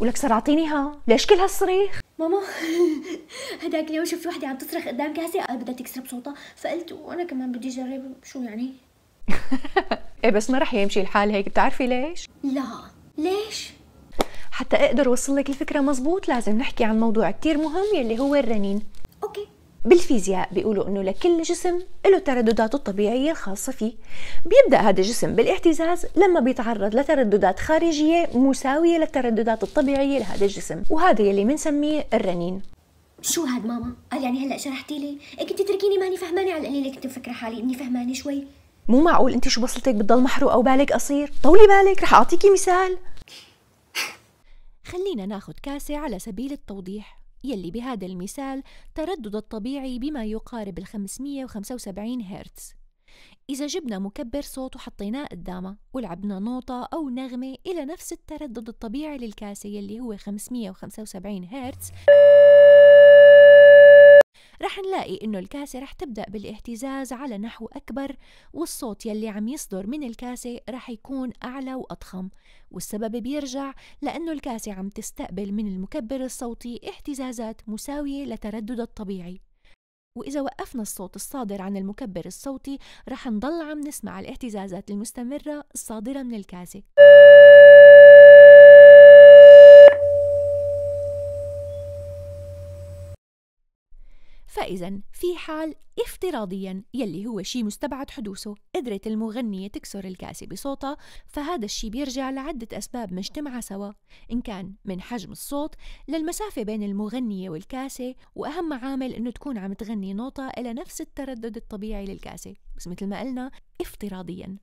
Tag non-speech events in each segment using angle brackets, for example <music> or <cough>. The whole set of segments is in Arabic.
ولك صار اعطينيها ليش كل هالصريخ ماما <laughs> هداك اليوم شفت وحده عم تصرخ قدام كاسي قال بدها تكسر بصوتها فقلت وانا كمان بدي اجرب شو يعني <laughs> ايه بس ما رح يمشي الحال هيك بتعرفي ليش لا ليش حتى اقدر اوصل لك الفكره مزبوط لازم نحكي عن موضوع كتير مهم يلي هو الرنين بالفيزياء بيقولوا انه لكل جسم له تردداته الطبيعيه الخاصه فيه بيبدا هذا الجسم بالاهتزاز لما بيتعرض لترددات خارجيه مساويه للترددات الطبيعيه لهذا الجسم وهذا يلي بنسميه الرنين شو هاد ماما؟ قال يعني هلا شرحتي لي؟ إيه كنت تركيني ماني فهمانه على القليله كنت مفكره حالي اني فهمانه شوي مو معقول انت شو بصلتك بتضل محروقه وبالك قصير طولي بالك رح اعطيكي مثال خلينا ناخذ كاسه على سبيل التوضيح يلي بهذا المثال تردد الطبيعي بما يقارب ال 575 هرتز إذا جبنا مكبر صوت وحطيناه قدامه ولعبنا نوطة أو نغمة إلى نفس التردد الطبيعي للكاسة يلي هو 575 هرتز رح نلاقي إنه الكاسة رح تبدأ بالاهتزاز على نحو أكبر والصوت يلي عم يصدر من الكاسة رح يكون أعلى وأضخم والسبب بيرجع لأنه الكاسة عم تستقبل من المكبر الصوتي اهتزازات مساوية لتردد الطبيعي وإذا وقفنا الصوت الصادر عن المكبر الصوتي رح نضل عم نسمع الاهتزازات المستمرة الصادرة من الكاسة فإذا في حال افتراضيا يلي هو شيء مستبعد حدوثه قدرت المغنية تكسر الكاسة بصوتها فهذا الشيء بيرجع لعدة أسباب مجتمعة سوا إن كان من حجم الصوت للمسافة بين المغنية والكاسة وأهم عامل إنه تكون عم تغني نوطة إلى نفس التردد الطبيعي للكاسة بس مثل ما قلنا افتراضيا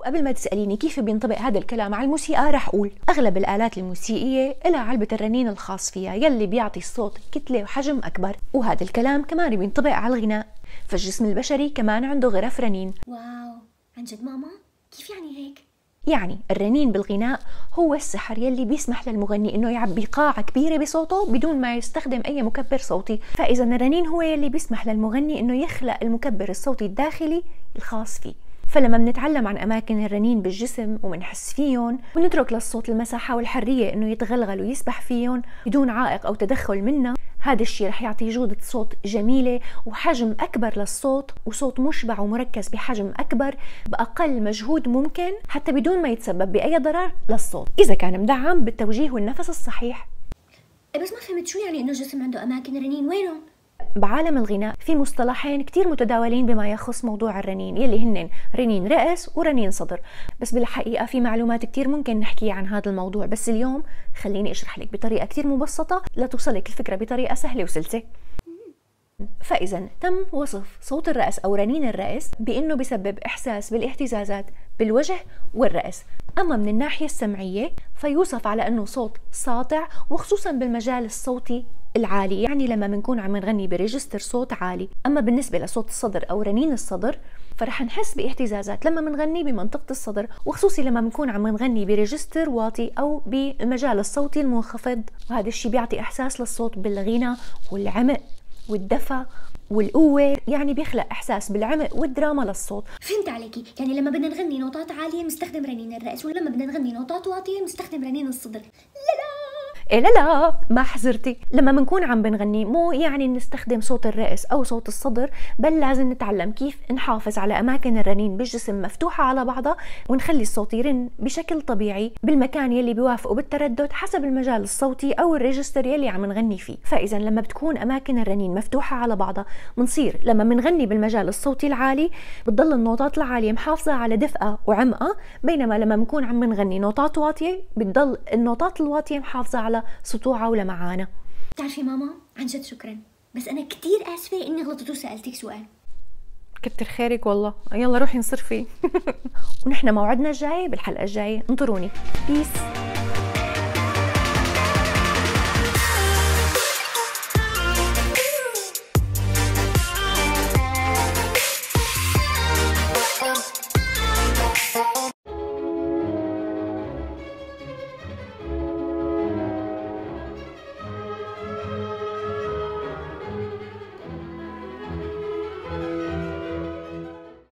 وقبل ما تسأليني كيف بينطبق هذا الكلام على الموسيقى رح أقول أغلب الآلات الموسيقية لها علبة الرنين الخاص فيها يلي بيعطي الصوت كتلة وحجم أكبر وهذا الكلام كمان بينطبق على الغناء فالجسم البشري كمان عنده غرف رنين واو عن جد ماما؟ كيف يعني هيك؟ يعني الرنين بالغناء هو السحر يلي بيسمح للمغني انه يعبي قاعة كبيرة بصوته بدون ما يستخدم اي مكبر صوتي، فاذا الرنين هو يلي بيسمح للمغني انه يخلق المكبر الصوتي الداخلي الخاص فيه. فلما بنتعلم عن اماكن الرنين بالجسم وبنحس فيهم ونترك للصوت المساحه والحريه انه يتغلغل ويسبح فيهم بدون عائق او تدخل منا هذا الشيء رح يعطي جودة صوت جميلة وحجم أكبر للصوت وصوت مشبع ومركز بحجم أكبر بأقل مجهود ممكن حتى بدون ما يتسبب بأي ضرر للصوت إذا كان مدعم بالتوجيه والنفس الصحيح إيه، بس ما فهمت شو يعني إنه الجسم عنده أماكن رنين وينه؟ بعالم الغناء في مصطلحين كتير متداولين بما يخص موضوع الرنين يلي هن رنين رأس ورنين صدر بس بالحقيقة في معلومات كتير ممكن نحكي عن هذا الموضوع بس اليوم خليني أشرح لك بطريقة كتير مبسطة لتوصلك الفكرة بطريقة سهلة وسلسة فإذا تم وصف صوت الرأس أو رنين الرأس بأنه بسبب إحساس بالاهتزازات بالوجه والرأس أما من الناحية السمعية فيوصف على أنه صوت ساطع وخصوصا بالمجال الصوتي العالي يعني لما بنكون عم نغني بريجستر صوت عالي اما بالنسبه لصوت الصدر او رنين الصدر فرح نحس باهتزازات لما بنغني بمنطقة الصدر وخصوصي لما بنكون عم نغني بريجستر واطي أو بالمجال الصوتي المنخفض وهذا الشيء بيعطي إحساس للصوت بالغنى والعمق والدفى والقوة يعني بيخلق إحساس بالعمق والدراما للصوت فهمت عليكي يعني لما بدنا نغني نوتات عالية بنستخدم رنين الرأس ولما بدنا نغني نوتات واطية بنستخدم رنين الصدر لا لا إيه لا لا ما حزرتي لما بنكون عم بنغني مو يعني نستخدم صوت الرأس أو صوت الصدر بل لازم نتعلم كيف نحافظ على أماكن الرنين بالجسم مفتوحة على بعضها ونخلي الصوت يرن بشكل طبيعي بالمكان يلي بيوافقه بالتردد حسب المجال الصوتي أو الريجستر يلي عم نغني فيه فإذا لما بتكون أماكن الرنين مفتوحة على بعضها بنصير لما بنغني بالمجال الصوتي العالي بتضل النوتات العالية محافظة على دفئة وعمقة بينما لما بنكون عم نغني نوتات واطية بتضل النوتات الواطية محافظة على سطوعه سطوعها بتعرفي ماما عن جد شكرا بس انا كثير اسفه اني غلطت وسالتك سؤال كتر خيرك والله يلا روحي انصرفي <laughs> ونحن موعدنا الجاي بالحلقه الجايه انطروني بيس